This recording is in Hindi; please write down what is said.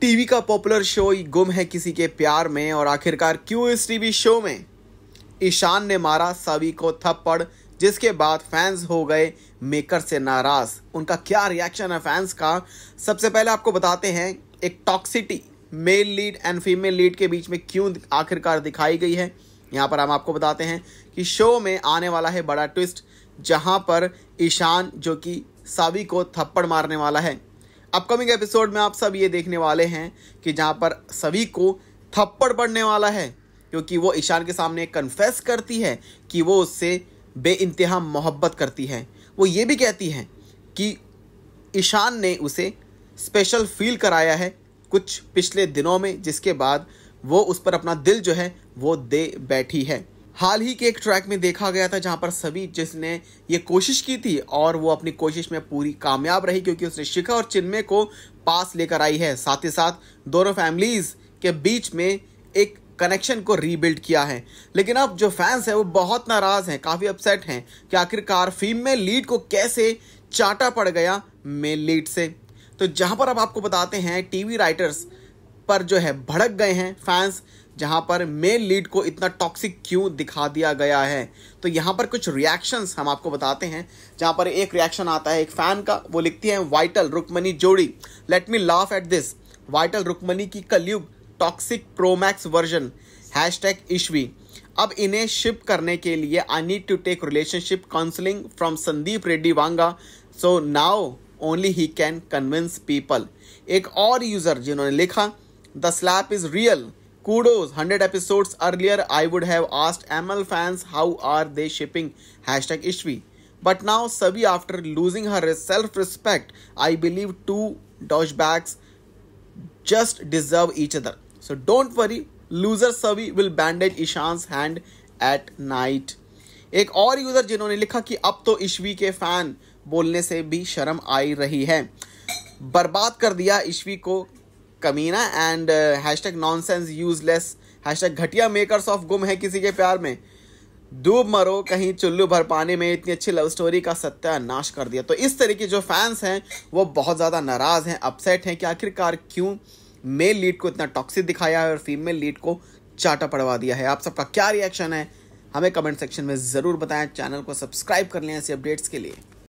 टीवी का पॉपुलर शो गुम है किसी के प्यार में और आखिरकार क्यों इस टीवी शो में ईशान ने मारा सभी को थप्पड़ जिसके बाद फैंस हो गए मेकर से नाराज उनका क्या रिएक्शन है फैंस का सबसे पहले आपको बताते हैं एक toxicity male lead and female lead के बीच में क्यों आखिरकार दिखाई गई है यहाँ पर हम आपको बताते हैं कि शो में आने वाला है बड़ा ट्विस्ट जहाँ पर ईशान जो कि सावी को थप्पड़ मारने वाला है अपकमिंग एपिसोड में आप सब ये देखने वाले हैं कि जहाँ पर सभी को थप्पड़ पड़ने वाला है क्योंकि वो ईशान के सामने कन्फेस करती है कि वो उससे बे इंतहा मोहब्बत करती है वो ये भी कहती है कि ईशान ने उसे स्पेशल फील कराया है कुछ पिछले दिनों में जिसके बाद वो उस पर अपना दिल जो है वो दे बैठी है हाल ही के एक ट्रैक में देखा गया था जहां पर सभी जिसने ये कोशिश की थी और वो अपनी कोशिश में पूरी कामयाब रही क्योंकि उसने शिखा और चिन्मय को पास लेकर आई है साथ ही साथ दोनों फैमिलीज के बीच में एक कनेक्शन को रीबिल्ड किया है लेकिन अब जो फैंस हैं वो बहुत नाराज हैं काफ़ी अपसेट हैं कि आखिरकार में लीड को कैसे चाटा पड़ गया मेन लीड से तो जहां पर अब आपको बताते हैं टीवी राइटर्स पर जो है भड़क गए हैं फैंस जहां पर मेल लीड को इतना टॉक्सिक क्यों दिखा दिया गया है तो यहाँ पर कुछ रिएक्शंस हम आपको बताते हैं जहाँ पर एक रिएक्शन आता है एक फ़ैन का वो लिखती है वाइटल रुकमनी जोड़ी let me laugh at this Vitthal Rukmini की Kalyug toxic pro max version hashtag अब इन्हें शिप करने के लिए I need to take relationship counselling from Sandeep Reddy Vanga so now only he can convince people एक और यूज़र जिन्होंने लिखा the slap is real Kudos, 100 episodes earlier I would have asked ML fans how are they shipping hashtag Ishvi. But now Sabi after losing her self-respect, I believe two douchebags just deserve each other. So don't worry, loser Sabi will bandage Ishan's hand at night. एक और यूजर जिन्होंने लिखा कि अब तो इशवी के फैन बोलने से भी शर्म आई रही है बर्बाद कर दिया इशवी को कमीना and hashtag nonsense useless hashtag घटिया मेकर्स ऑफ गुम है किसी के प्यार में डूब मरो कहीं चुल्लू भर पाने में इतनी अच्छी लव स्टोरी का सत्यानाश कर दिया तो इस तरह के जो फैंस हैं वो बहुत ज़्यादा नाराज़ हैं अपसेट हैं कि आखिरकार क्यों मेल लीड को इतना टॉक्सिक दिखाया है और फीमेल लीड को चाटा पड़वा दिया है आप सबका क्या रिएक्शन है हमें कमेंट सेक्शन में ज़रूर बताएं चैनल को सब्सक्राइब कर लें ऐसे अपडेट्स के लिए